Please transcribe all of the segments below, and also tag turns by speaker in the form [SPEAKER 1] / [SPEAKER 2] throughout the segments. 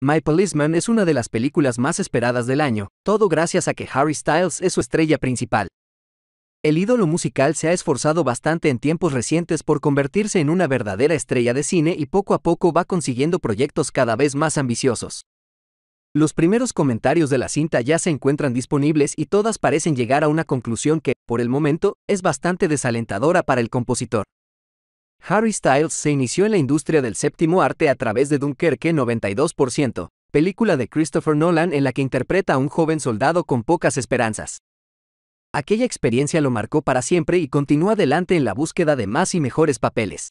[SPEAKER 1] My Policeman es una de las películas más esperadas del año, todo gracias a que Harry Styles es su estrella principal. El ídolo musical se ha esforzado bastante en tiempos recientes por convertirse en una verdadera estrella de cine y poco a poco va consiguiendo proyectos cada vez más ambiciosos. Los primeros comentarios de la cinta ya se encuentran disponibles y todas parecen llegar a una conclusión que, por el momento, es bastante desalentadora para el compositor. Harry Styles se inició en la industria del séptimo arte a través de Dunkerque 92%, película de Christopher Nolan en la que interpreta a un joven soldado con pocas esperanzas. Aquella experiencia lo marcó para siempre y continúa adelante en la búsqueda de más y mejores papeles.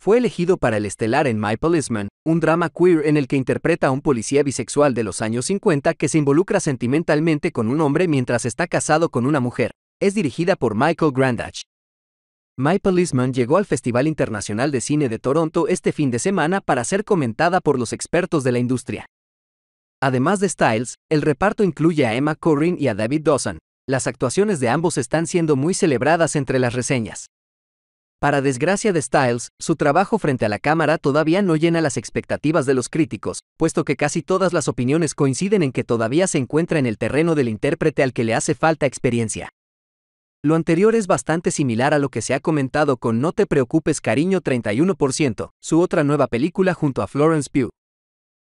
[SPEAKER 1] Fue elegido para el estelar en My Policeman, un drama queer en el que interpreta a un policía bisexual de los años 50 que se involucra sentimentalmente con un hombre mientras está casado con una mujer. Es dirigida por Michael Grandach. My Policeman llegó al Festival Internacional de Cine de Toronto este fin de semana para ser comentada por los expertos de la industria. Además de Styles, el reparto incluye a Emma Corrin y a David Dawson. Las actuaciones de ambos están siendo muy celebradas entre las reseñas. Para desgracia de Styles, su trabajo frente a la cámara todavía no llena las expectativas de los críticos, puesto que casi todas las opiniones coinciden en que todavía se encuentra en el terreno del intérprete al que le hace falta experiencia. Lo anterior es bastante similar a lo que se ha comentado con No te preocupes cariño 31%, su otra nueva película junto a Florence Pugh.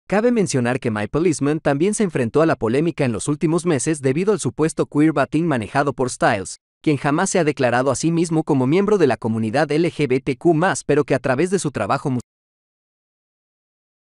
[SPEAKER 1] Cabe mencionar que My Policeman también se enfrentó a la polémica en los últimos meses debido al supuesto queer batín manejado por Styles, quien jamás se ha declarado a sí mismo como miembro de la comunidad LGBTQ+, pero que a través de su trabajo